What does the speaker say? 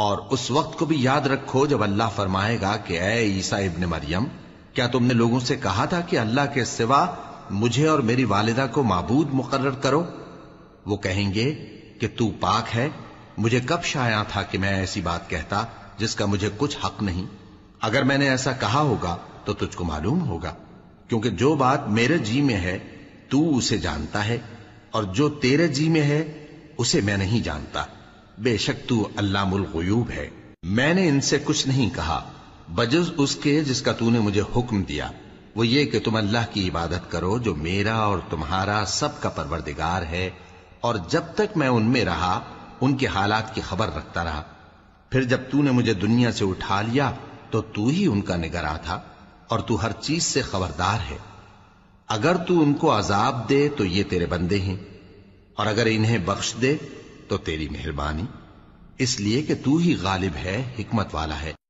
और उस वक्त को भी याद रखो जब अल्लाह फरमाएगा कि अय ईसा इब्न मरियम क्या तुमने लोगों से कहा था कि अल्लाह के सिवा मुझे और मेरी वालिदा को माबूद मुकर करो वो कहेंगे कि तू पाक है मुझे कब शाया था कि मैं ऐसी बात कहता जिसका मुझे कुछ हक नहीं अगर मैंने ऐसा कहा होगा तो तुझको मालूम होगा क्योंकि जो बात मेरे जी में है तू उसे जानता है और जो तेरे जी में है उसे मैं नहीं जानता बेशक तू अल्लामुल है मैंने इनसे कुछ नहीं कहा बजुज उसके जिसका तूने मुझे हुक्म दिया वो ये कि तुम अल्लाह की इबादत करो जो मेरा और तुम्हारा सबका परवरदिगार है और जब तक मैं उनमें रहा उनके हालात की खबर रखता रहा फिर जब तूने मुझे दुनिया से उठा लिया तो तू ही उनका निगरा था और तू हर चीज से खबरदार है अगर तू उनको अजाब दे तो ये तेरे बंदे हैं और अगर इन्हें बख्श दे तो तेरी मेहरबानी इसलिए कि तू ही गालिब है हिकमत वाला है